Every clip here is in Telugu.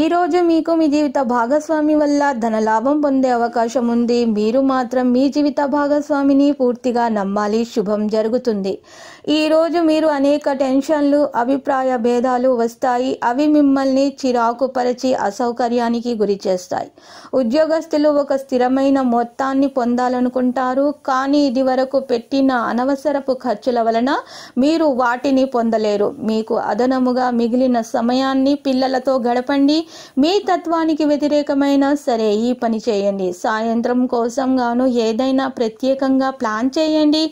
ఈరోజు మీకు మీ జీవిత భాగస్వామి వల్ల ధనలాభం పొందే అవకాశం ఉంది మీరు మాత్రం మీ జీవిత భాగస్వామిని పూర్తిగా నమ్మాలి శుభం జరుగుతుంది ఈరోజు మీరు అనేక టెన్షన్లు అభిప్రాయ భేదాలు వస్తాయి అవి మిమ్మల్ని చిరాకుపరిచి అసౌకర్యానికి గురి చేస్తాయి ఉద్యోగస్తులు ఒక స్థిరమైన మొత్తాన్ని పొందాలనుకుంటారు కానీ ఇది వరకు పెట్టిన అనవసరపు ఖర్చుల వలన మీరు వాటిని పొందలేరు మీకు అదనముగా మిగిలిన సమయాన్ని పిల్లలతో గడపండి చేయండి మీ తత్వానికి వ్యతిరేకమైన సరే ఈ పని చేయండి సాయంత్రం కోసం గాను ఏదైనా ప్రత్యేకంగా ప్లాన్ చేయండి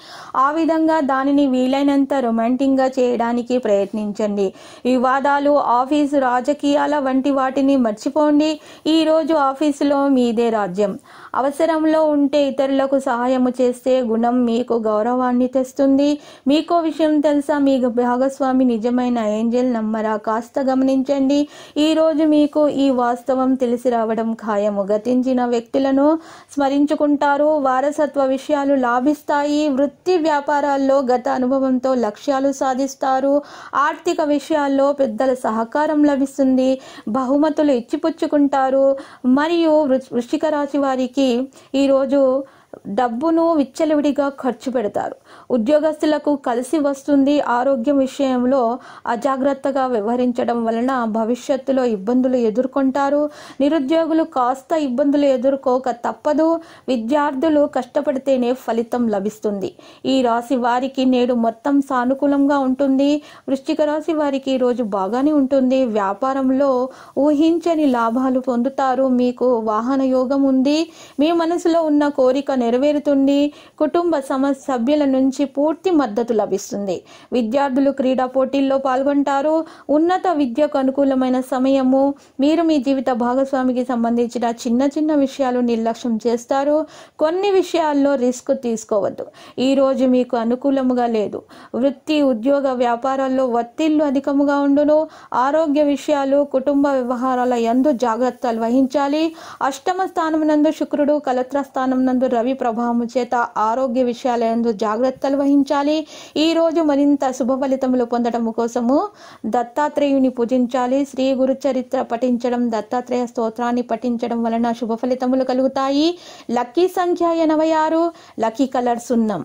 ఆ విధంగా దానిని వీలైనంత రొమాంటిక్గా చేయడానికి ప్రయత్నించండి వివాదాలు ఆఫీసు రాజకీయాల వంటి వాటిని మర్చిపోండి ఈరోజు ఆఫీసులో మీదే రాజ్యం అవసరంలో ఉంటే ఇతరులకు సహాయము చేస్తే గుణం మీకు గౌరవాన్ని తెస్తుంది మీకో విషయం తెలుసా మీ భాగస్వామి నిజమైన ఏంజల్ నమ్మరా కాస్త గమనించండి ఈరోజు మీకు ఈ వాస్తవం తెలిసి రావడం ఖాయము గతించిన వ్యక్తులను స్మరించుకుంటారు వారసత్వ విషయాలు లాభిస్తాయి వృత్తి వ్యాపారాల్లో గత అనుభవంతో లక్ష్యాలు సాధిస్తారు ఆర్థిక విషయాల్లో పెద్దల సహకారం లభిస్తుంది బహుమతులు ఇచ్చిపుచ్చుకుంటారు మరియు వృశ్చిక రాశి వారికి ఈరోజు డబ్బును విచ్చలవిడిగా ఖర్చు పెడతారు ఉద్యోగస్తులకు కలిసి వస్తుంది ఆరోగ్యం విషయంలో అజాగ్రత్తగా వ్యవహరించడం వలన భవిష్యత్తులో ఇబ్బందులు ఎదుర్కొంటారు నిరుద్యోగులు కాస్త ఇబ్బందులు ఎదుర్కోక తప్పదు విద్యార్థులు కష్టపడితేనే ఫలితం లభిస్తుంది ఈ రాశి వారికి నేడు మొత్తం సానుకూలంగా ఉంటుంది వృష్టిక రాశి వారికి రోజు బాగానే ఉంటుంది వ్యాపారంలో ఊహించని లాభాలు పొందుతారు మీకు వాహన యోగం ఉంది మీ మనసులో ఉన్న కోరిక నెరవేరుతుంది కుటుంబ సమ సభ్యుల నుంచి పూర్తి మద్దతు లభిస్తుంది విద్యార్థులు క్రీడా పోటీల్లో పాల్గొంటారు ఉన్నత విద్యకు అనుకూలమైన సమయము మీరు మీ జీవిత భాగస్వామికి సంబంధించిన చిన్న చిన్న విషయాలు నిర్లక్ష్యం చేస్తారు కొన్ని విషయాల్లో రిస్క్ తీసుకోవద్దు ఈరోజు మీకు అనుకూలముగా లేదు వృత్తి ఉద్యోగ వ్యాపారాల్లో ఒత్తిళ్లు అధికముగా ఉండును ఆరోగ్య విషయాలు కుటుంబ వ్యవహారాల ఎందు జాగ్రత్తలు వహించాలి అష్టమ స్థానం నందు శుక్రుడు కలత్ర స్థానం నందు రవి రవి ప్రభావము చేత ఆరోగ్య విషయాలందు జాగ్రత్తలు వహించాలి ఈ రోజు మరింత శుభ ఫలితములు పొందడం కోసము దత్తాత్రేయుని పూజించాలి శ్రీ గురు చరిత్ర పఠించడం దత్తాత్రేయ స్తోత్రాన్ని పఠించడం వలన శుభ ఫలితములు కలుగుతాయి లక్కీ సంఖ్య ఎనభై ఆరు లక్కీ కలర్ సున్నం